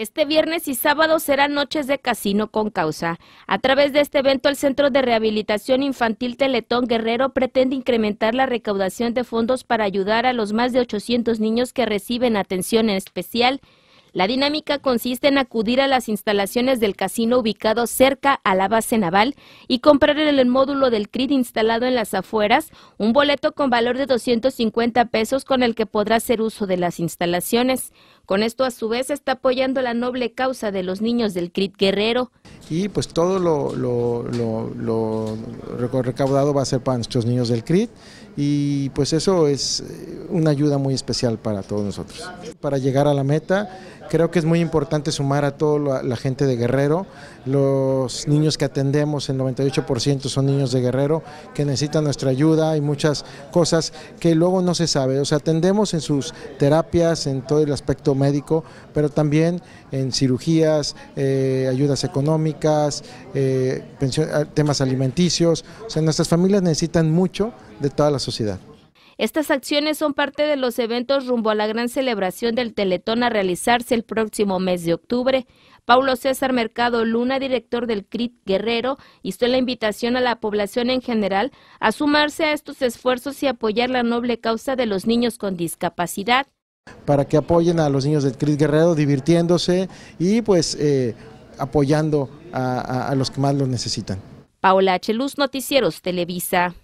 Este viernes y sábado serán noches de casino con causa. A través de este evento, el Centro de Rehabilitación Infantil Teletón Guerrero pretende incrementar la recaudación de fondos para ayudar a los más de 800 niños que reciben atención en especial la dinámica consiste en acudir a las instalaciones del casino ubicado cerca a la base naval y comprar en el módulo del CRID instalado en las afueras un boleto con valor de 250 pesos con el que podrá hacer uso de las instalaciones. Con esto a su vez está apoyando la noble causa de los niños del CRID Guerrero y pues todo lo, recaudado va a ser para nuestros niños del CRIT y pues eso es eh, una ayuda muy especial para todos nosotros. Para llegar a la meta creo que es muy importante sumar a toda la gente de Guerrero, los niños que atendemos, el 98% son niños de Guerrero que necesitan nuestra ayuda y muchas cosas que luego no se sabe, o sea, atendemos en sus terapias, en todo el aspecto médico, pero también en cirugías, eh, ayudas económicas, eh, ah, temas alimenticios. O sea, nuestras familias necesitan mucho de toda la sociedad. Estas acciones son parte de los eventos rumbo a la gran celebración del Teletón a realizarse el próximo mes de octubre. Paulo César Mercado Luna, director del CRIT Guerrero, hizo la invitación a la población en general a sumarse a estos esfuerzos y apoyar la noble causa de los niños con discapacidad. Para que apoyen a los niños del CRIT Guerrero divirtiéndose y pues eh, apoyando a, los que más lo necesitan. Paola H. Luz, Noticieros Televisa.